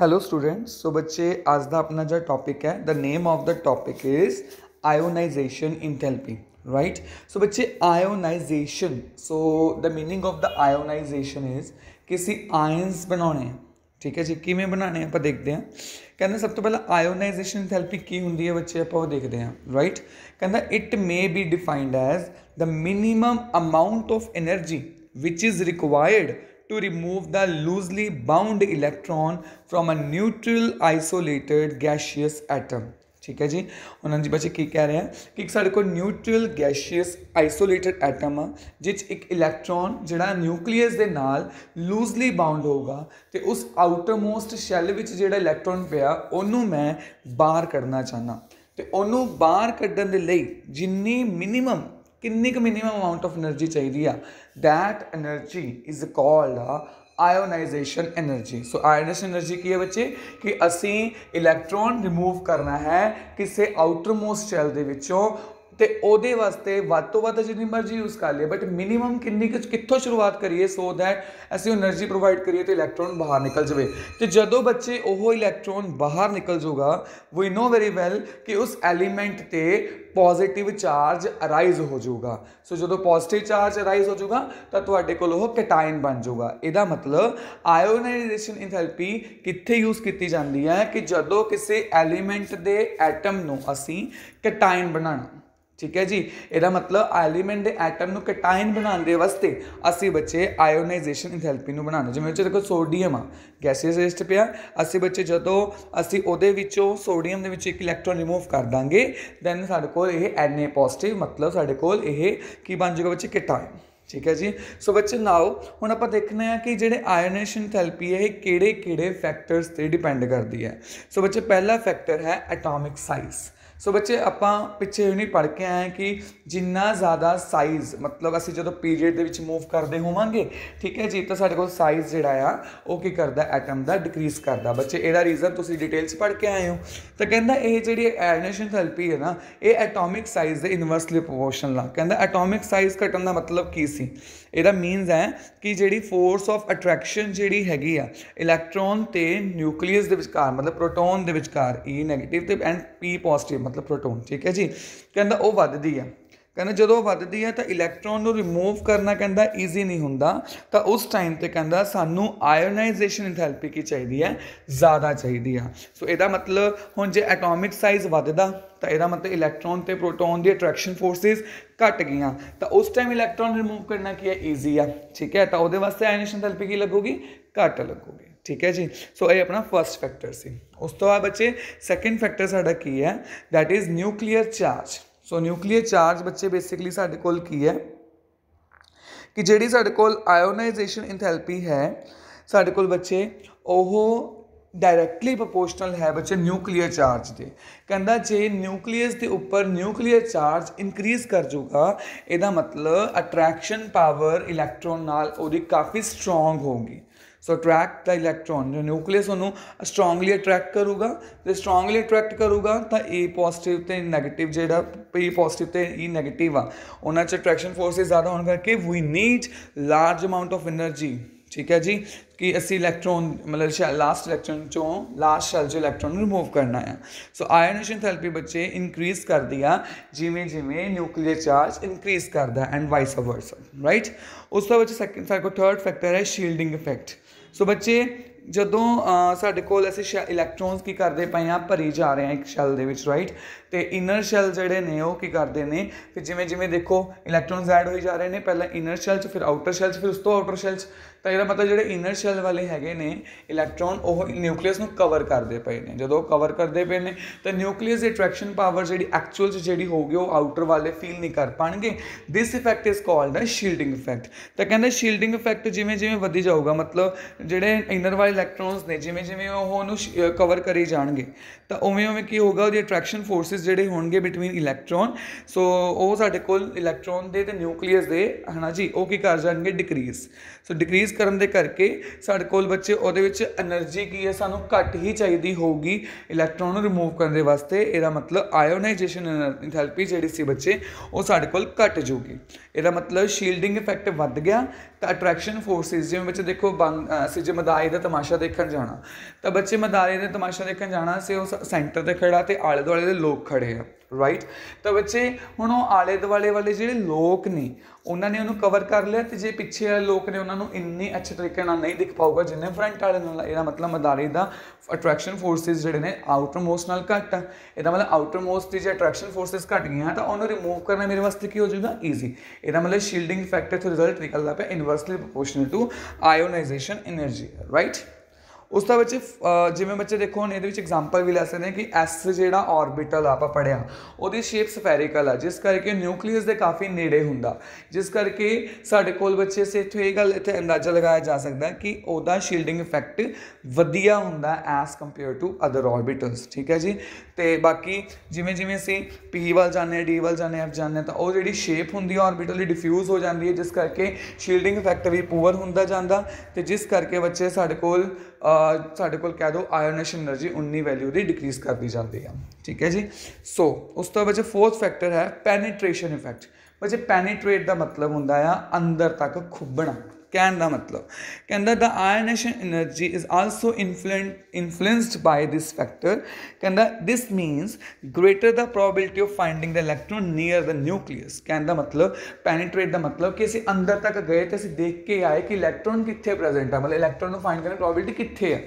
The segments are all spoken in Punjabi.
हेलो स्टूडेंट्स सो बच्चे आज का अपना जो टॉपिक है the name of the topic is ionization enthalpy right so बच्चे ionization so the meaning of the ionization is किसी आयंस बनाने ठीक है जी किमें बनाने आप देखते हैं कहना सब तो पहला आयोनाइजेशन थैलपी की होंगी है बच्चे आप देखते हैं राइट कहना it may be defined as the minimum amount of energy which is required to remove the loosely bound electron from a neutral isolated gaseous atom ਠੀਕ ਹੈ ਜੀ ਉਹਨਾਂ ਜੀ ਬੱਚੇ ਕੀ ਕਹਿ ਰਹੇ ਆ ਕਿ ਸਾਡੇ ਕੋਲ ਨਿਊਟਰਲ ਗੈਸ਼ੀਅਸ ਆਈਸੋਲੇਟਡ ਐਟਮ ਆ ਜਿਸ ਇੱਕ ਇਲੈਕਟ੍ਰੋਨ ਜਿਹੜਾ ਨਿਊਕਲੀਅਸ ਦੇ ਨਾਲ ਲੂਜ਼ਲੀ ਬਾਉਂਡ ਹੋਊਗਾ ਤੇ ਉਸ ਆਊਟਰਮੋਸਟ ਸ਼ੈਲ ਵਿੱਚ ਜਿਹੜਾ ਇਲੈਕਟ੍ਰੋਨ ਪਿਆ ਉਹਨੂੰ ਮੈਂ ਬਾਹਰ ਕੱਢਣਾ ਚਾਹਨਾ ਤੇ ਉਹਨੂੰ ਬਾਹਰ ਕੱਢਣ ਦੇ ਲਈ ਜਿੰਨੀ ਮਿਨੀਮਮ ਕਿੰਨੀ ਕੁ ਮਿਨੀਮਮ ਅਮਾਉਂਟ ਆਫ એનર્ਜੀ ਚਾਹੀਦੀ ਆ that energy is called ionization energy so ionization energy ਕੀ ਹੈ ਬੱਚੇ ਕਿ ਅਸੀਂ ਇਲੈਕਟ੍ਰੋਨ ਰਿਮੂਵ ਕਰਨਾ ਹੈ ਕਿਸੇ ਆਊਟਰ ਮੋਸਟ ਸ਼ੈਲ ਦੇ ਵਿੱਚੋਂ ਤੇ ਉਹਦੇ ਵਾਸਤੇ ਵੱਧ ਤੋਂ ਵੱਧ ਜਿੰਨੀ ਮਰਜ਼ੀ ਯੂਜ਼ ਕਰ ਲਈਏ ਬਟ ਮਿਨੀਮਮ ਕਿੰਨੀ ਕੁ ਕਿੱਥੋਂ ਸ਼ੁਰੂਆਤ ਕਰੀਏ ਸੋ ਦੈਟ ਅਸੀਂ એનર્ਜੀ ਪ੍ਰੋਵਾਈਡ ਕਰੀਏ ਤੇ ਇਲੈਕਟ੍ਰੋਨ ਬਾਹਰ ਨਿਕਲ ਜਾਵੇ ਤੇ ਜਦੋਂ ਬੱਚੇ ਉਹ ਇਲੈਕਟ੍ਰੋਨ ਬਾਹਰ ਨਿਕਲ ਜਾਊਗਾ ਵੀ ਨੋ ਵੈਰੀ ਵੈਲ ਕਿ ਉਸ ਐਲੀਮੈਂਟ ਤੇ ਪੋਜ਼ਿਟਿਵ ਚਾਰਜ ਅਰਾਈਜ਼ ਹੋ ਜਾਊਗਾ ਸੋ ਜਦੋਂ ਪੋਜ਼ਿਟਿਵ ਚਾਰਜ ਅਰਾਈਜ਼ ਹੋ ਜਾਊਗਾ ਤਾਂ ਤੁਹਾਡੇ ਕੋਲ ਉਹ ਕੈਟਾਇਨ ਬਣ ਜਾਊਗਾ ਇਹਦਾ ਮਤਲਬ ਆਇਓਨਾਈਜੇਸ਼ਨ ਇਨਥੈਲਪੀ ਕਿੱਥੇ ਯੂਜ਼ ਕੀਤੀ ਜਾਂਦੀ ਹੈ ਕਿ ਜਦੋਂ ਕਿਸੇ ਐਲੀਮੈਂਟ ਦੇ ਐਟਮ ਨੂੰ ਅਸੀਂ ਕੈਟਾਇਨ ਬਣਾਉਣਾ ਠੀਕ ਹੈ ਜੀ ਇਹਦਾ ਮਤਲਬ ਐਲੀਮੈਂਟ ਦੇ ਐਟਮ ਨੂੰ ਕਟਾਇਨ ਬਣਾਉਣ ਦੇ ਵਾਸਤੇ ਅਸੀਂ ਬੱਚੇ ਆਇਓਨਾਈਜੇਸ਼ਨ ਇਨਥੈਲਪੀ ਨੂੰ ਬਣਾਉਣਾ ਜਿਵੇਂ ਵਿੱਚ ਦੇਖੋ ਸੋਡੀਅਮ ਆ ਗੈਸੀਅਸ ਰਿਸਟ ਪਿਆ ਅਸੀਂ ਬੱਚੇ ਜਦੋਂ ਅਸੀਂ ਉਹਦੇ ਵਿੱਚੋਂ ਸੋਡੀਅਮ ਦੇ ਵਿੱਚ ਇੱਕ ਇਲੈਕਟ੍ਰੋਨ ਰਿਮੂਵ ਕਰ ਦਾਂਗੇ ਦੈਨ ਸਾਡੇ ਕੋਲ ਇਹ Na ਪੋਜ਼ਿਟਿਵ ਮਤਲਬ ਸਾਡੇ ਕੋਲ ਇਹ ਕੀ ਬਣ ਜਾਊਗਾ ਬੱਚੇ ਕਟਾਇਨ ਠੀਕ ਹੈ ਜੀ ਸੋ ਬੱਚੇ ਨਾਓ ਹੁਣ ਆਪਾਂ ਦੇਖਣਾ ਹੈ ਕਿ ਜਿਹੜੇ ਆਇਓਨੇਸ਼ਨ ਥੈਰੇਪੀ ਹੈ ਇਹ ਕਿਹੜੇ ਕਿਹੜੇ ਫੈਕਟਰਸ ਤੇ ਡਿਪੈਂਡ ਕਰਦੀ ਹੈ ਸੋ ਬੱਚੇ ਪਹਿਲਾ ਫੈਕਟਰ ਹੈ ਐਟੋਮਿਕ ਸਾਈਜ਼ ਸੋ ਬੱਚੇ ਆਪਾਂ ਪਿੱਛੇ ਨਹੀਂ ਪੜ ਕੇ ਆਏ ਕਿ ਜਿੰਨਾ ਜ਼ਿਆਦਾ ਸਾਈਜ਼ ਮਤਲਬ ਅਸੀਂ ਜਦੋਂ ਪੀਰੀਅਡ ਦੇ ਵਿੱਚ ਮੂਵ ਕਰਦੇ ਹੋਵਾਂਗੇ ਠੀਕ ਹੈ ਜੀ ਤਾਂ ਸਾਡੇ ਕੋਲ ਸਾਈਜ਼ ਜਿਹੜਾ ਆ ਉਹ ਕੀ ਕਰਦਾ ਐਟਮ ਦਾ ਡਿਕਰੀਜ਼ ਕਰਦਾ ਬੱਚੇ ਇਹਦਾ ਰੀਜ਼ਨ ਤੁਸੀਂ ਡਿਟੇਲਸ ਪੜ ਕੇ ਆਏ ਹੋ ਤਾਂ ਕਹਿੰਦਾ ਇਹ ਜਿਹੜੀ ਐਡਨੇਸ਼ਨ ਥੈਰੇਪੀ ਹੈ ਨਾ ਇਹ ਐਟੋਮਿਕ ਸਾਈਜ਼ ਦੇ ਇਨਵਰਸਲੀ ਪ੍ਰੋਪੋਰਸ਼ਨਲ ਆ ਕਹਿੰਦਾ ਐਟੋਮਿਕ ਸਾਈਜ਼ ਘਟਣ ਦਾ ਮਤਲਬ ਕੀ ਸੀ ਸੀ ਇਹਦਾ ਮੀਨਸ ਹੈ ਕਿ ਜਿਹੜੀ ਫੋਰਸ ਆਫ ਅਟਰੈਕਸ਼ਨ ਜਿਹੜੀ ਹੈਗੀ ਆ ਇਲੈਕਟ੍ਰੋਨ ਤੇ ਨਿਊਕਲੀਅਸ ਦੇ ਵਿਚਕਾਰ ਮਤਲਬ ਪ੍ਰੋਟੋਨ ਦੇ ਵਿਚਕਾਰ E 네ਗੇਟਿਵ ਤੇ ਐਂਡ P ਪੋਜ਼ਿਟਿਵ ਮਤਲਬ ਪ੍ਰੋਟੋਨ ਠੀਕ ਹੈ ਜੀ ਕਹਿੰਦਾ ਉਹ ਵੱਧਦੀ ਆ ਕਹਿੰਦਾ ਜਦੋਂ ਵੱਧਦੀ ਹੈ ਤਾਂ ਇਲੈਕਟ੍ਰੋਨ ਨੂੰ ਰਿਮੂਵ ਕਰਨਾ ਕਹਿੰਦਾ ਈਜ਼ੀ ਨਹੀਂ ਹੁੰਦਾ ਤਾਂ ਉਸ ਟਾਈਮ ਤੇ ਕਹਿੰਦਾ ਸਾਨੂੰ ਆਇਓਨਾਈਜੇਸ਼ਨ ਇੰਥੈਲਪੀ ਕੀ ਚਾਹੀਦੀ ਹੈ ਜ਼ਿਆਦਾ ਚਾਹੀਦੀ ਆ ਸੋ ਇਹਦਾ ਮਤਲਬ ਹੁਣ ਜੇ ਐਟੋਮਿਕ ਸਾਈਜ਼ ਵੱਧਦਾ ਤਾਂ ਇਹਦਾ ਮਤਲਬ ਇਲੈਕਟ੍ਰੋਨ ਤੇ ਪ੍ਰੋਟੋਨ ਦੀ ਅਟਰੈਕਸ਼ਨ ਫੋਰਸਸ ਘਟ ਗਈਆਂ ਤਾਂ ਉਸ ਟਾਈਮ ਇਲੈਕਟ੍ਰੋਨ ਰਿਮੂਵ ਕਰਨਾ ਕੀ ਹੈ ਈਜ਼ੀ ਆ ਠੀਕ ਹੈ ਤਾਂ ਉਹਦੇ ਵਾਸਤੇ ਆਇਓਨਾਈਜੇਸ਼ਨ ਇੰਥੈਲਪੀ ਕੀ ਲੱਗੂਗੀ ਘਟ ਲੱਗੂਗੀ ਠੀਕ ਹੈ ਜੀ ਸੋ ਇਹ ਆਪਣਾ ਫਰਸਟ ਫੈਕਟਰ ਸੀ ਉਸ ਤੋਂ ਬਾਅਦ ਬੱਚੇ ਸੈਕੰਡ ਫੈਕਟਰ ਸਾਡਾ ਕੀ ਹੈ that is nuclear charge so nuclear charge ਬੱਚੇ ਬੇਸਿਕਲੀ ਸਾਡੇ ਕੋਲ ਕੀ ਹੈ ਕਿ ਜਿਹੜੀ ਸਾਡੇ ਕੋਲ ਆਇਓਨਾਈਜੇਸ਼ਨ ਇਨਥੈਲਪੀ ਹੈ ਸਾਡੇ ਕੋਲ ਬੱਚੇ ਉਹ ਡਾਇਰੈਕਟਲੀ ਪ੍ਰੋਪੋਰਸ਼ਨਲ ਹੈ ਬੱਚੇ ਨਿਊਕਲੀਅਰ ਚਾਰਜ ਦੇ ਕਹਿੰਦਾ ਜੇ ਨਿਊਕਲੀਅਸ ਦੇ ਉੱਪਰ ਨਿਊਕਲੀਅਰ ਚਾਰਜ ਇਨਕਰੀਜ਼ ਕਰ ਜਾਊਗਾ ਇਹਦਾ ਮਤਲਬ ਅਟਰੈਕਸ਼ਨ ਪਾਵਰ ਇਲੈਕਟ੍ਰੋਨ ਨਾਲ ਉਹਦੀ ਕਾਫੀ ਸਟਰੋਂਗ ਹੋਊਗੀ ਸੋ ਅਟਰੈਕਟ ਦਾ ਇਲੈਕਟ੍ਰੋਨ ਜੋ ਨਿਊਕਲੀਅਸ ਨੂੰ ਸਟਰੋਂਗਲੀ ਅਟਰੈਕਟ ਕਰੂਗਾ ਤੇ ਸਟਰੋਂਗਲੀ ਅਟਰੈਕਟ ਕਰੂਗਾ ਤਾਂ ਏ ਪੋਜ਼ਿਟਿਵ ਤੇ ਨੈਗੇਟਿਵ ਜਿਹੜਾ ਪੀ ਪੋਜ਼ਿਟਿਵ ਤੇ ਈ ਨੈਗੇਟਿਵ ਆ ਉਹਨਾਂ 'ਚ ਅਟਰੈਕਸ਼ਨ ਫੋਰਸਿਸ ਜ਼ਿਆਦਾ ਹੋਣ ਕਰਕੇ we need large amount of energy ਠੀਕ ਹੈ ਜੀ ਕਿ ਅਸੀਂ ਇਲੈਕਟ੍ਰੋਨ ਮਤਲਬ ਲਾਸਟ ਇਲੈਕਟ੍ਰੋਨ ਚੋਂ ਲਾਸਟ ਸ਼ੈਲ ਜੋ ਇਲੈਕਟ੍ਰੋਨ ਨੂੰ ਰਿਮੂਵ ਕਰਨਾ ਹੈ ਸੋ ਆਇਓਨਾਈਜੇਸ਼ਨ ਥੈਰੇਪੀ ਬੱਚੇ ਇਨਕਰੀਸ ਕਰਦੀ ਆ ਜਿਵੇਂ ਜਿਵੇਂ ਨਿਊਕਲੀਅਰ ਚਾਰਜ ਇਨਕਰੀਸ ਕਰਦਾ ਐਂਡ ਵਾਈਸ ਵਰਸਾ ਰਾਈਟ ਉਸ ਤੋਂ ਵਿੱਚ ਸੈਕੰਡ ਸਾਡੇ ਥਰਡ ਫੈਕਟਰ ਹੈ ਸ਼ੀਲਡਿੰਗ ਇਫੈਕਟ ਸੋ ਬੱਚੇ ਜਦੋਂ ਸਾਡੇ ਕੋਲ ਅਸੀਂ ਇਲੈਕਟ੍ਰੋਨਸ ਕੀ ਕਰਦੇ ਪਏ ਆ ਭਰੀ ਜਾ ਰਹੇ ਆ ਇੱਕ ਸ਼ੈਲ ਦੇ ਵਿੱਚ ਰਾਈਟ ਤੇ ਇਨਰ ਸ਼ੈਲ ਜਿਹੜੇ ਨੇ ਉਹ ਕੀ ਕਰਦੇ ਨੇ ਫਿਰ ਜਿਵੇਂ ਜਿਵੇਂ ਦੇਖੋ ਇਲੈਕਟ੍ਰੋਨਸ ਐਡ ਹੋਈ ਜਾ ਰਹੇ ਨੇ ਪਹਿਲਾਂ ਇਨਰ ਸ਼ੈਲ ਚ ਫਿਰ ਆਊਟਰ ਸ਼ੈਲ ਚ ਫਿਰ ਉਸ ਤੋਂ ਆਊਟਰ ਸ਼ੈਲ ਚ ਤਾਂ ਇਹਦਾ ਮਤਲਬ ਜਿਹੜੇ ਇਨਰ ਸ਼ੈਲ ਵਾਲੇ ਹੈਗੇ ਨੇ ਇਲੈਕਟ੍ਰੋਨ ਉਹ ਨਿਊਕਲੀਅਸ ਨੂੰ ਕਵਰ ਕਰਦੇ ਪਏ ਨੇ ਜਦੋਂ ਕਵਰ ਕਰਦੇ ਪਏ ਨੇ ਤਾਂ ਨਿਊਕਲੀਅਸ ਦੀ ਅਟਰੈਕਸ਼ਨ ਪਾਵਰ ਜਿਹੜੀ ਐਕਚੁਅਲ ਚ ਜਿਹੜੀ ਹੋਊਗੀ ਉਹ ਆਊਟਰ ਵਾਲੇ ਫੀਲ ਨਹੀਂ ਕਰ ਪਾਣਗੇ this effect is called a shielding effect ਤਾਂ ਕਹਿੰਦੇ ਸ਼ੀਲਡਿੰਗ ਇਫੈਕਟ ਜਿਵੇਂ ਜਿਵੇਂ ਵਧੀ ਜਾਊਗਾ ਮਤਲਬ ਜਿਹੜੇ ਇਨਰ ਵਾਲੇ ਇਲੈਕਟ੍ਰੋਨਸ ਨੇ ਜਿਵੇਂ ਜਿਵੇਂ ਉਹ ਉਹਨੂੰ ਕਵਰ ਕਰੀ ਜਾਣਗੇ ਤਾਂ ਉਵੇਂ ਉਵੇਂ ਕੀ ਹੋਗਾ ਉਹਦੀ ਅਟਰੈਕਸ਼ਨ ਫੋਰਸਸ ਜਿਹੜੇ ਹੋਣਗੇ ਬਿਟਵੀਨ ਇਲੈਕਟ੍ਰੋਨ ਸੋ ਉਹ ਸਾਡੇ ਕੋਲ ਇਲੈਕਟ੍ਰੋਨ ਦੇ ਤੇ ਨਿਊਕਲੀਅਸ ਦੇ ਹਨਾ ਜੀ ਉਹ ਕੀ ਕਰ ਜਾਣਗੇ ਡਿਕਰੀਜ਼ ਸੋ ਡਿਕਰੀਜ਼ ਕਰਨ ਦੇ ਕਰਕੇ ਸਾਡੇ ਕੋਲ ਬੱਚੇ ਉਹਦੇ ਵਿੱਚ એનર્ਜੀ ਕੀ ਹੈ ਸਾਨੂੰ ਘੱਟ ਹੀ ਚਾਹੀਦੀ ਹੋਊਗੀ ਇਲੈਕਟ੍ਰੋਨ ਨੂੰ ਰਿਮੂਵ ਕਰਨ ਦੇ ਵਾਸਤੇ ਇਹਦਾ ਮਤਲਬ ਆਇਓਨਾਈਜੇਸ਼ਨ ਐਂਥੈਲਪੀ ਜਿਹੜੀ ਸੀ ਬੱਚੇ ਉਹ ਸਾਡੇ ਕੋਲ ਘਟ ਜੂਗੀ ਇਹਦਾ ਮਤਲਬ ਸ਼ੀਲਡਿੰਗ ਇਫੈਕਟ ਵੱਧ ਗਿਆ ਤਾਂ ਅਟਰੈਕਸ਼ਨ ਫੋਰਸਿਸ ਜਿਵੇਂ ਵਿੱਚ ਦੇਖੋ ਅਸੀਂ ਜੇ ਮਦਾਰੇ ਦਾ ਤਮਾਸ਼ਾ ਦੇਖਣ ਜਾਣਾ ਤਾਂ ਬੱਚੇ ਮਦਾਰੇ ਦੇ ਤਮਾਸ਼ਾ ਦੇਖਣ ਜਾਣਾ ਸੀ ਉਹ ਸੈਂਟਰ ਤੇ ਖੜਾ ਤੇ ਆਲੇ ਦੁਆਲੇ ਦੇ ਲੋਕ ਖੜੇ ਆ ਰਾਈਟ ਤਾਂ ਬੱਚੇ ਹੁਣ ਉਹ ਆਲੇ ਦੁਆਲੇ ਵਾਲੇ ਜਿਹੜੇ ਲੋਕ ਨੇ ਉਹਨਾਂ ਨੇ ਉਹਨੂੰ ਕਵਰ ਕਰ ਲਿਆ ਤੇ ਜੇ ਪਿੱਛੇ ਵਾਲੇ ਲੋਕ ਨੇ ਉਹਨਾਂ ਨੂੰ ਇੰਨੇ ਅੱਛੇ ਤਰੀਕੇ ਨਾਲ ਨਹੀਂ ਦਿਖ ਪਾਊਗਾ ਜਿੰਨੇ ਫਰੰਟ ਵਾਲੇ ਨਾਲ ਇਹਦਾ ਮਤਲਬ ਮਦਾਰੇ ਦਾ ਅਟਰੈਕਸ਼ਨ ਫੋਰਸਸ ਜਿਹੜੇ ਨੇ ਆਊਟਰ ਮੋਸਟ ਨਾਲ ਘੱਟ ਆ ਇਹਦਾ ਮਤਲਬ ਆਊਟਰ ਮੋਸਟ ਦੀ ਜੇ ਅਟਰੈਕਸ਼ਨ ਫੋਰਸਸ ਘਟ ਗਈਆਂ ਤਾਂ ਉਹਨੂੰ ਰਿਮੂਵ ਕਰਨਾ ਮੇਰੇ ਵਾਸਤੇ ਕੀ ਹੋ ਜਾਊਗਾ ਈਜ਼ੀ ਇਹਦਾ ਮਤਲਬ ਸ਼ੀਲਡਿੰਗ ਫੈਕਟਰ ਤੋਂ ਰਿਜ਼ਲਟ ਨਿਕਲਦਾ ਪਿਆ inversely proportional to ionization energy right ਉਸ ਦਾ ਵਿੱਚ ਜਿਵੇਂ ਬੱਚੇ ਦੇਖੋ ਹੁਣ ਇਹਦੇ ਵਿੱਚ ਐਗਜ਼ਾਮਪਲ ਵੀ ਲੈ ਸਕਦੇ ਨੇ ਕਿ ਐਸ ਜਿਹੜਾ ਆਰਬਿਟਲ ਆਪਾਂ ਪੜਿਆ ਉਹਦੀ ਸ਼ੇਪ ਸਫੈਰੀਕਲ ਆ ਜਿਸ ਕਰਕੇ ਨਿਊਕਲੀਅਸ ਦੇ ਕਾਫੀ ਨੇੜੇ ਹੁੰਦਾ ਜਿਸ ਕਰਕੇ ਸਾਡੇ ਕੋਲ ਬੱਚੇ ਸੇ ਇੱਥੇ ਇਹ ਗੱਲ ਇੱਥੇ ਅੰਦਾਜ਼ਾ ਲਗਾਇਆ ਜਾ ਸਕਦਾ ਕਿ ਉਹਦਾ ਸ਼ੀਲਡਿੰਗ ਇਫੈਕਟ ਵਧੀਆ ਹੁੰਦਾ as compare to other orbitals ਠੀਕ ਹੈ ਜੀ ਤੇ ਬਾਕੀ ਜਿਵੇਂ ਜਿਵੇਂ ਸੇ ਪੀ ਵੱਲ ਜਾਣੇ ਡੀ ਵੱਲ ਜਾਣੇ ਆਪ ਜਾਣੇ ਤਾਂ ਉਹ ਜਿਹੜੀ ਸ਼ੇਪ ਹੁੰਦੀ ਆ ਆਰਬਿਟਲ ਦੀ ਡਿਫਿਊਜ਼ ਹੋ ਜਾਂਦੀ ਹੈ ਜਿਸ ਕਰਕੇ ਸ਼ੀਲਡਿੰਗ ਇਫੈਕਟ ਵੀ ਪੂਰ ਹੁੰਦਾ ਜਾਂਦਾ ਤੇ ਜਿਸ ਕਰਕੇ ਬੱਚੇ ਸਾਡੇ ਕੋਲ ਸਾਡੇ ਕੋਲ ਕਹਿ ਦੋ ਆਇਓਨੇਸ਼ਨ એનર્ਜੀ ਉਨੀ ਵੈਲਿਊ ਦੀ ਡਿਕਰੀਜ਼ ਕਰਦੀ ਜਾਂਦੀ ਆ ਠੀਕ ਹੈ ਜੀ ਸੋ ਉਸ ਤੋਂ ਬਾਅਦ ਫੋਰਥ ਫੈਕਟਰ ਹੈ ਪੈਨੀਟ੍ਰੇਸ਼ਨ ਇਫੈਕਟ ਬੱਚੇ ਪੈਨੀਟ੍ਰੇਟ ਦਾ ਮਤਲਬ ਹੁੰਦਾ ਆ ਅੰਦਰ ਤੱਕ ਖੁੱਬਣਾ ਕਹਿਣ ਦਾ ਮਤਲਬ ਕਹਿੰਦਾ the ionization energy is also influenced by this factor ਕਹਿੰਦਾ this means greater the probability of finding the electron near the nucleus ਕਹਿੰਦਾ ਮਤਲਬ ਪੈਨੇਟ੍ਰੇਟ ਦਾ ਮਤਲਬ ਕਿ ਅਸੀਂ ਅੰਦਰ ਤੱਕ ਗਏ ਤੇ ਅਸੀਂ ਦੇਖ ਕੇ ਆਏ ਕਿ ਇਲੈਕਟ੍ਰੋਨ ਕਿੱਥੇ ਪ੍ਰੈਜ਼ੈਂਟ ਹੈ ਮਤਲਬ ਇਲੈਕਟ੍ਰੋਨ ਨੂੰ ਫਾਈਂਡ ਕਰਨ ਦੀ ਪ੍ਰੋਬੈਬਿਲਟੀ ਕਿੱਥੇ ਹੈ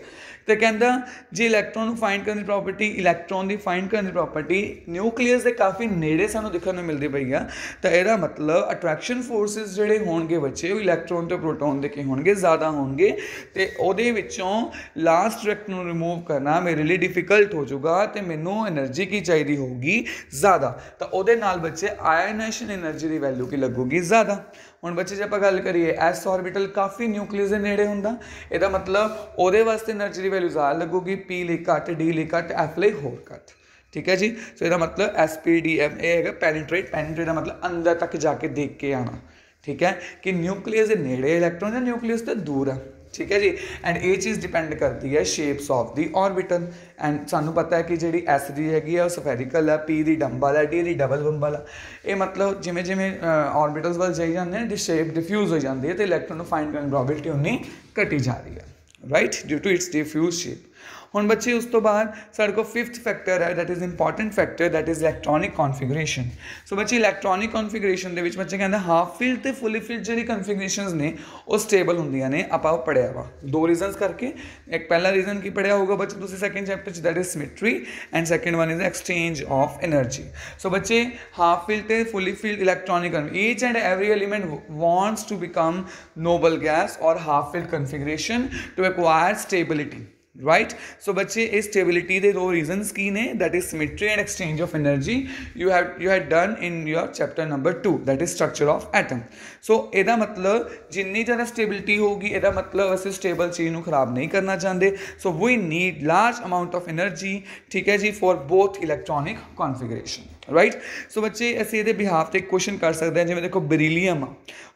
ਤੇ ਕਹਿੰਦਾ ਜੇ ਇਲੈਕਟ੍ਰੋਨ ਨੂੰ ਫਾਈਂਡ ਕਰਨ ਦੀ ਪ੍ਰਾਪਰਟੀ ਇਲੈਕਟ੍ਰੋਨ ਦੀ ਫਾਈਂਡ ਕਰਨ ਦੀ ਪ੍ਰਾਪਰਟੀ ਨਿਊਕਲੀਅਸ ਦੇ ਕਾਫੀ ਨੇੜੇ ਸਾਨੂੰ ਦਿਖਣ ਨੂੰ ਮਿਲਦੀ ਪਈ ਆ ਤਾਂ ਇਹਦਾ ਮਤਲਬ ਅਟਰੈਕਸ਼ਨ ਫੋਰਸਸ ਜਿਹੜੇ ਹੋਣਗੇ ਬੱਚੇ ਉਹ ਇਲੈਕਟ੍ਰੋਨ ਤੇ ਪ੍ਰੋਟੋਨ ਦੇ ਕੀ ਹੋਣਗੇ ਜ਼ਿਆਦਾ ਹੋਣਗੇ ਤੇ ਉਹਦੇ ਵਿੱਚੋਂ ਲਾਸਟ ਇਲੈਕਟ੍ਰੋਨ ਨੂੰ ਰਿਮੂਵ ਕਰਨਾ ਮੇਰੇ ਲਈ ਡਿਫਿਕਲਟ ਹੋ ਜਾਊਗਾ ਤੇ ਮੈਨੂੰ એનર્ਜੀ ਕੀ ਚਾਹੀਦੀ ਹੋਊਗੀ ਜ਼ਿਆਦਾ ਤਾਂ ਉਹਦੇ ਨਾਲ ਬੱਚੇ ਆਇਨਾਈਜ਼ੇਸ਼ਨ એનર્ਜੀ ਦੀ ਵੈਲਿਊ ਕੀ ਲੱਗੂਗੀ ਜ਼ਿਆਦਾ ਹੁਣ ਬੱਚੇ ਜੇ ਆਪਾਂ ਗੱਲ ਕਰੀਏ ਐਸ ਆਰਬਿਟਲ ਕਾਫੀ ਨਿਊਕਲੀਅਸ ਦੇ ਨੇੜੇ ਹੁੰਦਾ ਇਹਦਾ ਮਤਲਬ ਉਹਦੇ ਵਾਸਤੇ એનર્ਜੀ ਵੈਲਿਊ ਜ਼ਿਆਦਾ ਲੱਗੂਗੀ ਪੀ ਲਈ ਘੱਟ ਡੀ ਲਈ ਘੱਟ ਐਫ ਲਈ ਹੋਰ ਘੱਟ ਠੀਕ ਹੈ ਜੀ ਸੋ ਇਹਦਾ ਮਤਲਬ ਐਸ ਪੀ ਡੀ ਐਮ ਇਹ ਹੈਗਾ ਪੈਨੇਟ੍ਰੇਟ ਪੈਨੇਟ੍ਰੇਟ ਦਾ ਮਤਲਬ ਅੰਦਰ ਤੱਕ ਜਾ ਕੇ ਦੇਖ ਕੇ ਆਣਾ ਠੀਕ ਹੈ ਕਿ ਨਿਊਕਲੀਅਸ ਦੇ ਨੇੜੇ ਇਲੈਕਟ੍ਰੋਨ ਜਾਂ ਨਿਊਕਲੀਅਸ ਤੋਂ ਦੂਰ ਹੈ ਠੀਕ ਹੈ ਜੀ ਐਂਡ ਇਹ ਚੀਜ਼ ਡਿਪੈਂਡ ਕਰਦੀ ਹੈ shapes of the orbital and ਸਾਨੂੰ ਪਤਾ ਹੈ ਕਿ ਜਿਹੜੀ ਐਸ ਦੀ ਹੈਗੀ ਆ ਉਹ ਸਫੈਰੀਕਲ ਆ ਪੀ ਦੀ ਡੰਬਲ ਆ ਡੀ ਦੀ ਡਬਲ ਬੰਬਲ ਆ ਇਹ ਮਤਲਬ ਜਿਵੇਂ ਜਿਵੇਂ ਆਰਬਿਟਲਸ ਵੱਲ ਜਾਈ ਜਾਂਦੇ ਨੇ ਦੀ ਸ਼ੇਪ ਡਿਫਿਊਜ਼ ਹੋ ਜਾਂਦੀ ਹੈ ਤੇ ਇਲੈਕਟ੍ਰੋਨ ਨੂੰ ਫਾਈਂਡ ਕਰਨ ਪ੍ਰੋਬਿਲਟੀ ਉਨੀ ਘਟੀ ਜਾ ਰਹੀ ਹੈ right due to its diffuse shape ਹੁਣ ਬੱਚੇ ਉਸ ਤੋਂ ਬਾਅਦ ਸਾਡੇ ਕੋ ਫਿਫਥ ਫੈਕਟਰ ਹੈ that is important factor that is electronic configuration so ਬੱਚੇ ਇਲੈਕਟ੍ਰੋਨਿਕ ਕਨਫੀਗਰੇਸ਼ਨ ਦੇ ਵਿੱਚ ਬੱਚੇ ਕਹਿੰਦਾ ਹਾਫ ਫਿਲ ਤੇ ਫੁੱਲੀ ਫਿਲ ਜਿਹੜੀ ਕਨਫੀਗਰੇਸ਼ਨਸ ਨੇ ਉਹ ਸਟੇਬਲ ਹੁੰਦੀਆਂ ਨੇ ਆਪਾਂ ਉਹ ਪੜਿਆ ਵਾ ਦੋ ਰੀਜ਼ਨਸ ਕਰਕੇ ਇੱਕ ਪਹਿਲਾ ਰੀਜ਼ਨ ਕੀ ਪੜਿਆ ਹੋਗਾ ਬੱਚੇ ਤੁਸੀਂ ਸੈਕੰਡ ਚੈਪਟਰ ਚ that is symmetry and second one is exchange of energy so ਬੱਚੇ ਹਾਫ ਫਿਲ ਤੇ fully fill electronic each and every element wants to become noble gas ਔਰ half fill configuration to acquire stability right so बच्चे इस स्टेबिलिटी के दो रीजन की ने that is symmetry and exchange of energy you have you have done in your chapter number two that is structure of atom so ए मतलब जिनी ज़्यादा स्टेबिलिटी होगी यदा मतलब अस स्टेबल चीज़ को खराब नहीं करना चाहते so we need large amount of energy ठीक है जी for both electronic configuration right so बच्चे असं ये बिहाफ से एक क्वेश्चन कर सकते हैं जिम्मे देखो बरीलीयम आ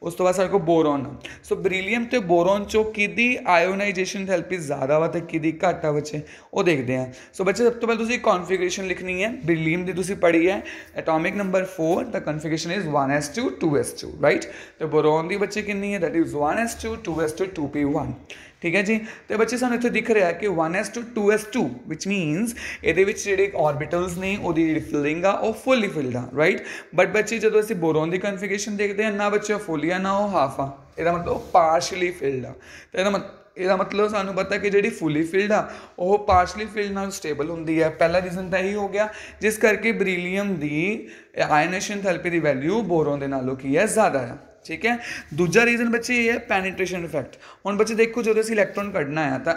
उस तो बाद बोरोन सो बरीलीयम तो बोरोन चो कि आयोनाइजेशन थैरेपी ज़्यादा वा तो कि ਦੀ ਘੱਟ ਆ ਬੱਚੇ ਉਹ ਦੇਖਦੇ ਆ ਸੋ ਬੱਚੇ ਸਭ ਤੋਂ ਪਹਿਲਾਂ ਤੁਸੀਂ ਕਨਫੀਗਰੇਸ਼ਨ ਲਿਖਣੀ ਹੈ ਬਰੀਲੀਮ ਦੀ ਤੁਸੀਂ ਪੜ੍ਹੀ ਹੈ ਐਟੋਮਿਕ ਨੰਬਰ 4 ਦਾ configuration is 1s2 2s2 right ਤੇ ਬੋਰੋਨ ਦੀ ਬੱਚੇ ਕਿੰਨੀ ਹੈ that is 1s2 2s2 2p1 ਠੀਕ ਹੈ ਜੀ ਤੇ ਬੱਚੇ ਸਾਨੂੰ ਇੱਥੇ ਦਿਖ ਰਿਹਾ ਕਿ 1s2 2s2 which means ਇਹਦੇ ਵਿੱਚ ਜਿਹੜੇ ਆਰਬਿਟਲਸ ਨੇ ਉਹਦੀ ਜਿਹੜੀ ਫਿਲਿੰਗ ਆ ਉਹ ਫੁੱਲੀ ਫਿਲਡ ਆ ਰਾਈਟ ਬਟ ਬੱਚੇ ਜਦੋਂ ਅਸੀਂ ਬੋਰੋਨ ਦੀ ਕਨਫੀਗਰੇਸ਼ਨ ਦੇਖਦੇ ਹਾਂ ਨਾ ਬੱਚੇ ਫੁੱਲੀ ਆ ਨਾ ਉਹ ਹਾਫ ਆ ਇਹਦਾ ਮਤਲਬ ਪਾਰਸ਼ਲੀ ਫਿਲਡ ਆ ਤੇ ਇਹਦਾ ਮਤਲਬ ਇਹਦਾ ਮਤਲਬ ਸਾਨੂੰ ਪਤਾ ਕਿ ਜਿਹੜੀ ਫੁੱਲੀ ਫਿਲਡ ਆ ਉਹ ਪਾਰਸ਼ਲੀ ਫਿਲਡ ਨਾਲ ਸਟੇਬਲ ਹੁੰਦੀ ਹੈ ਪਹਿਲਾ ਰੀਜ਼ਨ ਤਾਂ ਇਹੀ ਹੋ ਗਿਆ ਜਿਸ ਕਰਕੇ ਬਰੀਲੀਅਮ ਦੀ ਆਇਨੇਸ਼ਨ ਥੈਰੇਪੀ ਦੀ ਵੈਲਿਊ ਬੋਰੋਨ ਦੇ ਨਾਲੋਂ ਕੀ ਹੈ ਜ਼ਿਆਦਾ ਹੈ ਠੀਕ ਹੈ ਦੂਜਾ ਰੀਜ਼ਨ ਬੱਚੇ ਇਹ ਹੈ ਪੈਨੇਟ੍ਰੇਸ਼ਨ ਇਫੈਕਟ ਹੁਣ ਬੱਚੇ ਦੇਖੋ ਜਦੋਂ ਅਸੀਂ ਇਲੈਕਟ੍ਰੋਨ ਕੱਢਣਾ ਆ ਤਾਂ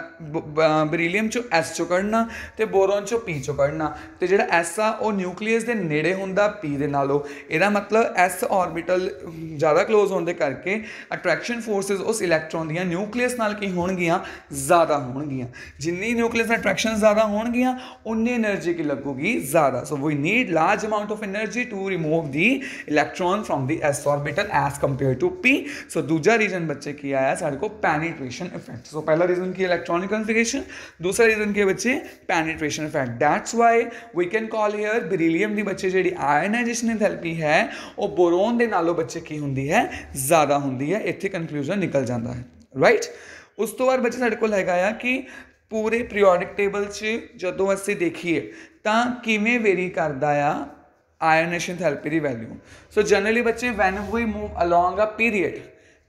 ਬਰੀਲੀਅਮ ਚੋਂ ਐਸ ਚੋਂ ਕੱਢਣਾ ਤੇ ਬੋਰੋਨ ਚੋਂ ਪੀ ਚੋਂ ਕੱਢਣਾ ਤੇ ਜਿਹੜਾ ਐਸ ਆ ਉਹ ਨਿਊਕਲੀਅਸ ਦੇ ਨੇੜੇ ਹੁੰਦਾ ਪੀ ਦੇ ਨਾਲੋਂ ਇਹਦਾ ਮਤਲਬ ਐਸ ਆਰਬਿਟਲ ਜ਼ਿਆਦਾ ক্লোਜ਼ ਹੋਣ ਦੇ ਕਰਕੇ ਅਟਰੈਕਸ਼ਨ ਫੋਰਸਸ ਉਸ ਇਲੈਕਟ੍ਰੋਨ ਦੀਆਂ ਨਿਊਕਲੀਅਸ ਨਾਲ ਕੀ ਹੋਣਗੀਆਂ ਜ਼ਿਆਦਾ ਹੋਣਗੀਆਂ ਜਿੰਨੀ ਨਿਊਕਲੀਅਸ ਨਾਲ ਅਟਰੈਕਸ਼ਨ ਜ਼ਿਆਦਾ ਹੋਣਗੀਆਂ ਉਨੀ એનર્ਜੀ ਕੀ ਲੱਗੂਗੀ ਜ਼ਿਆਦਾ so we need large amount of energy to remove the electron from the s orbital as compare to p so दूसरा रीजन बच्चे की आया सारे को पैनिट्रेशन इफेक्ट सो पहला रीजन की इलेक्ट्रॉनिक कॉन्फिगेशन दूसरा रीजन के बच्चे penetration effect that's why we can call here beryllium की बच्चे जी आयनाइजेशन थैरेपी है वो बोरोन के नालों बच्चे की होंगी है ज़्यादा होंगी है इतने कंक्लूजन निकल जाता है राइट उस तो बाद बच्चे साढ़े को ਹੈਗਾ कि पूरे प्रियोडिक टेबल से जो असं देखिए ਦੇਖੀਏ ਤਾਂ ਕਿਵੇਂ ਵੇਰੀ ਕਰਦਾ ਆ आयोनेशन थेरेपी ਦੀ ਵੈਲਿਊ ਸੋ ਜਨਰਲੀ ਬੱਚੇ when we move along a period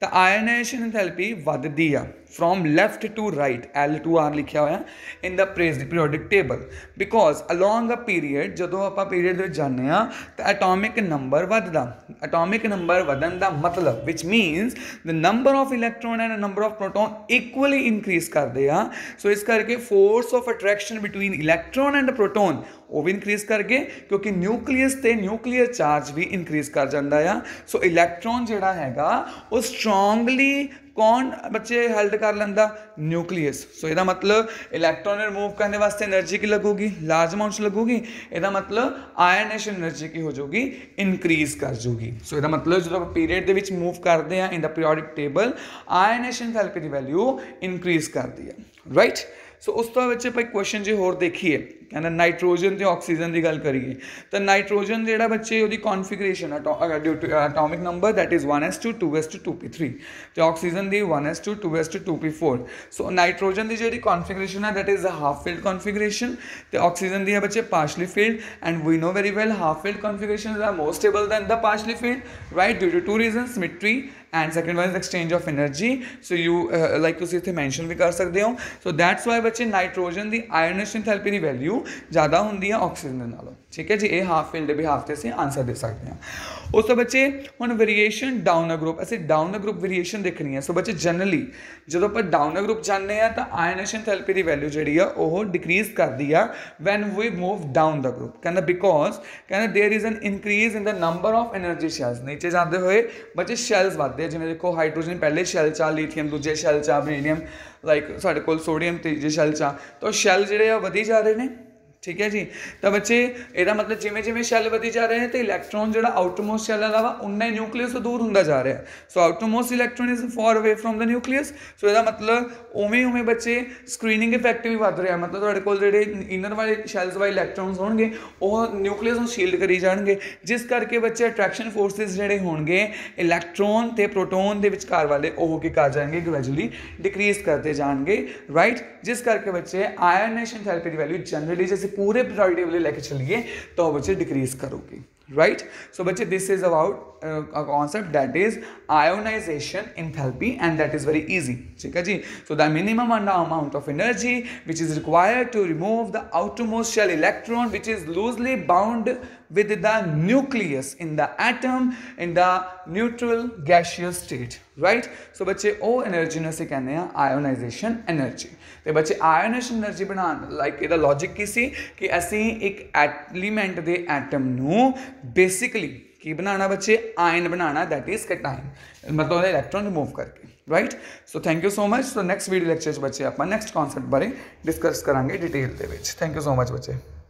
ਤਾਂ ਆਇਓਨਾਈਜੇਸ਼ਨ ਥੈਰੇਪੀ ਵੱਧਦੀ ਆ from left to right L2R ਲਿਖਿਆ ਹੋਇਆ in the periodic table because along a period ਜਦੋਂ ਆਪਾਂ ਪੀਰੀਅਡ ਵਿੱਚ ਜਾਂਦੇ ਆ ਤਾਂ ਐਟੋਮਿਕ ਨੰਬਰ ਵੱਧਦਾ ਐਟੋਮਿਕ ਨੰਬਰ ਵਧਣ ਦਾ ਮਤਲਬ ਵਿਚ means the number of electron and number of proton equally increase ਕਰਦੇ ਆ ਸੋ ਇਸ ਕਰਕੇ force of attraction between electron and proton ਉਹ ਵੀ ਇਨਕਰੀਸ ਕਰਕੇ ਕਿਉਂਕਿ ਨਿਊਕਲੀਅਸ ਤੇ ਨਿਊਕਲੀਅਰ ਚਾਰਜ ਵੀ ਇਨਕਰੀਸ ਕਰ ਜਾਂਦਾ ਆ ਸੋ ਇਲੈਕਟ੍ਰੋਨ ਜਿਹੜਾ ਹੈਗਾ ਉਹ ਸਟਰੋਂਗਲੀ ਕੌਣ ਬੱਚੇ ਹੈਲਡ ਕਰ ਲੈਂਦਾ ਨਿਊਕਲੀਅਸ ਸੋ ਇਹਦਾ ਮਤਲਬ ਇਲੈਕਟ੍ਰੋਨ ਰਿਮੂਵ ਕਰਨੇ ਵਾਸਤੇ એનર્ਜੀ ਕੀ ਲੱਗੂਗੀ ਲਾਰਜ ਅਮਾਉਂਟਸ ਲੱਗੂਗੀ ਇਹਦਾ ਮਤਲਬ ਆਇਨੇਸ਼ਨ એનર્ਜੀ ਕੀ ਹੋ ਜਾਊਗੀ ਇਨਕਰੀਜ਼ ਕਰ ਜਾਊਗੀ ਸੋ ਇਹਦਾ ਮਤਲਬ ਜਦੋਂ ਆਪਾਂ ਪੀਰੀਅਡ ਦੇ ਵਿੱਚ ਮੂਵ ਕਰਦੇ ਆ in the periodic table ionization therapy ਦੀ ਵੈਲਿਊ ਇਨਕਰੀਜ਼ ਕਰਦੀ ਆ ਰਾਈਟ ਸੋ ਉਸ ਤੋਂ ਵਿੱਚ ਭਾਈ ਕੁਐਸਚਨ ਜੇ ਹੋਰ ਦੇਖੀਏ ਕਹਿੰਦਾ ਨਾਈਟ੍ਰੋਜਨ ਤੇ ਆਕਸੀਜਨ ਦੀ ਗੱਲ ਕਰੀਏ ਤਾਂ ਨਾਈਟ੍ਰੋਜਨ ਜਿਹੜਾ ਬੱਚੇ ਉਹਦੀ to atomic number that is 1s2 2s2 2p3 ਤੇ ਆਕਸੀਜਨ ਦੀ 1s2 2s2 2p4 ਸੋ ਨਾਈਟ੍ਰੋਜਨ ਦੀ ਜਿਹੜੀ ਕਨਫਿਗਰੇਸ਼ਨ ਹੈ that is a half filled configuration ਤੇ ਆਕਸੀਜਨ ਦੀ ਹੈ ਬੱਚੇ partially filled and we know very well half filled configurations are most stable than the partially filled right due to two reasons symmetry and second one is exchange of energy so you like ਤੁਸੀਂ ਇੱਥੇ ਮੈਂਸ਼ਨ ਵੀ ਕਰ ਸਕਦੇ ਹੋ ਸੋ ਦੈਟਸ ਵਾਈ ਬੱਚੇ ਨਾਈਟ੍ਰੋਜਨ ਦੀ ਆਇਓਨੇਸ਼ਨ ਥੈਰੇਪੀ ਦੀ ਵੈਲਿਊ ਜ਼ਿਆਦਾ ਹੁੰਦੀ ਹੈ ਆਕਸੀਜਨ ਨਾਲੋਂ ਠੀਕ ਹੈ ਜੀ ਇਹ ਹਾਫ ਫੀਲਡ ਵੀ ਹਾਫ ਤੇ ਸੇ ਆਨਸਰ ਦੇ ਸਕਦੇ ਹਾਂ ਉਸ ਤੋਂ ਬੱਚੇ ਹੁਣ ਵੇਰੀਏਸ਼ਨ ਡਾਊਨ ਅ ਗਰੁੱਪ ਅਸੀਂ ਡਾਊਨ ਅ ਗਰੁੱਪ ਵੇਰੀਏਸ਼ਨ ਦੇਖਣੀ ਹੈ ਸੋ ਬੱਚੇ ਜਨਰਲੀ ਜਦੋਂ ਆਪਾਂ ਡਾਊਨ ਅ ਗਰੁੱਪ ਜਾਂਦੇ ਆ ਤਾਂ ਆਇਨੇਸ਼ਨ ਥੈਰੇਪੀ ਦੀ ਵੈਲਿਊ ਜਿਹੜੀ ਆ ਉਹ ਡਿਕਰੀਜ਼ ਕਰਦੀ ਆ when we move down the group ਕਹਿੰਦਾ ਬਿਕੋਜ਼ ਕਹਿੰਦਾ there is an increase in the number of energy shells ਨੀਚੇ ਜਾਂਦੇ ਹੋਏ ਬੱਚੇ ਸ਼ੈਲਸ ਵੱਧਦੇ ਜਿਵੇਂ ਦੇਖੋ ਹਾਈਡਰੋਜਨ ਪਹਿਲੇ ਸ਼ੈਲ ਚਾ ਲੀਥੀਅਮ ਦੂਜੇ ਸ਼ੈਲ ਚਾ ਬਰੀਲੀਅਮ ਲਾਈਕ ਸਾਡੇ ਕੋਲ ਸੋਡੀਅਮ ਜੇ ਸ਼ੈਲ ਚਾ ਤਾਂ ਸ਼ੈਲ ਜਿਹੜੇ ਆ ਵਧੀ ਜਾ ਰਹੇ ਨੇ ਠੀਕ ਹੈ ਜੀ ਤਾਂ ਬੱਚੇ ਇਹਦਾ ਮਤਲਬ ਜਿਵੇਂ ਜਿਵੇਂ ਸ਼ੈਲ ਵਧੀ ਜਾ ਰਹੇ ਨੇ ਤੇ ਇਲੈਕਟ੍ਰੋਨ ਜਿਹੜਾ ਆਊਟਮੋਸਟ ਸ਼ੈਲ ਦਾ ਵਾ ਉਨਾ ਹੀ ਨਿਊਕਲੀਅਸ ਤੋਂ ਦੂਰ ਹੁੰਦਾ ਜਾ ਰਿਹਾ so outermost electron is far away from the nucleus so ਇਹਦਾ ਮਤਲਬ ਉਵੇਂ ਉਵੇਂ ਬੱਚੇ ਸਕਰੀਨਿੰਗ ਇਫੈਕਟ ਵੀ ਵੱਧ ਰਿਹਾ ਮਤਲਬ ਤੁਹਾਡੇ ਕੋਲ ਜਿਹੜੇ ਇਨਰ ਵਾਲੇ ਸ਼ੈਲਸ ਵਾਲੇ ਇਲੈਕਟ੍ਰੋਨਸ ਹੋਣਗੇ ਉਹ ਨਿਊਕਲੀਅਸ ਨੂੰ ਸ਼ੀਲਡ ਕਰੀ ਜਾਣਗੇ ਜਿਸ ਕਰਕੇ ਬੱਚੇ ਅਟਰੈਕਸ਼ਨ ਫੋਰਸਸ ਜਿਹੜੇ ਹੋਣਗੇ ਇਲੈਕਟ੍ਰੋਨ ਤੇ ਪ੍ਰੋਟੋਨ ਦੇ ਵਿਚਕਾਰ ਵਾਲੇ ਉਹ ਕੀ ਕਰ ਜਾਣਗੇ ਗ੍ਰੈਜੂਅਲੀ ਡਿਕਰੀਜ਼ ਕਰਦੇ ਜਾਣਗੇ ਰਾਈਟ ਜਿਸ ਕਰਕੇ ਬੱਚੇ ਆਇਓਨੇਸ਼ਨ ਥੈਰੇਪੀ ਦੀ ਵੈਲਿਊ ਜਨਰਲੀ ਜਿਸ पूरे प्रियोरिटी वाले लेके चलिए तो बच्चे डिक्रीज करोगे राइट सो बच्चे this is about concept that is ionization in therapy and that is very easy ठीक है जी so the minimum amount of energy which is required to remove the outermost shell electron which is loosely bound with the nucleus in the atom in the neutral gaseous state right so ਬੱਚੇ ਉਹ એનર્ਜੀ ਨੂੰ ਅਸੀਂ ਕਹਿੰਦੇ ਆ ਆਇਓਨਾਈਜੇਸ਼ਨ એનર્ਜੀ ਤੇ ਬੱਚੇ ਆਇਓਨਾਈਜੇਸ਼ਨ એનર્ਜੀ ਬਣਾਉਣ ਲਾਈਕ ਇਹਦਾ ਲੌਜੀਕ ਕੀ ਸੀ ਕਿ ਅਸੀਂ ਇੱਕ ਐਲੀਮੈਂਟ ਦੇ ਐਟਮ ਨੂੰ ਬੇਸਿਕਲੀ ਕੀ ਬਣਾਉਣਾ ਬੱਚੇ ਆਇਨ ਬਣਾਉਣਾ ਦੈਟ ਇਜ਼ ਕਟਾਇਨ ਮਤਲਬ ਉਹਦਾ ਇਲੈਕਟ੍ਰੋਨ ਰਿਮੂਵ ਕਰਕੇ right so thank you so much so next video lecture 'ਚ ਬੱਚੇ ਆਪਾਂ ਨੈਕਸਟ ਕਨਸੈਪਟ ਬਾਰੇ ਡਿਸਕਸ ਕਰਾਂਗੇ ਡਿਟੇਲ ਦੇ ਵਿੱਚ ਥੈਂਕ ਯੂ ਸੋ ਮਚ ਬੱਚੇ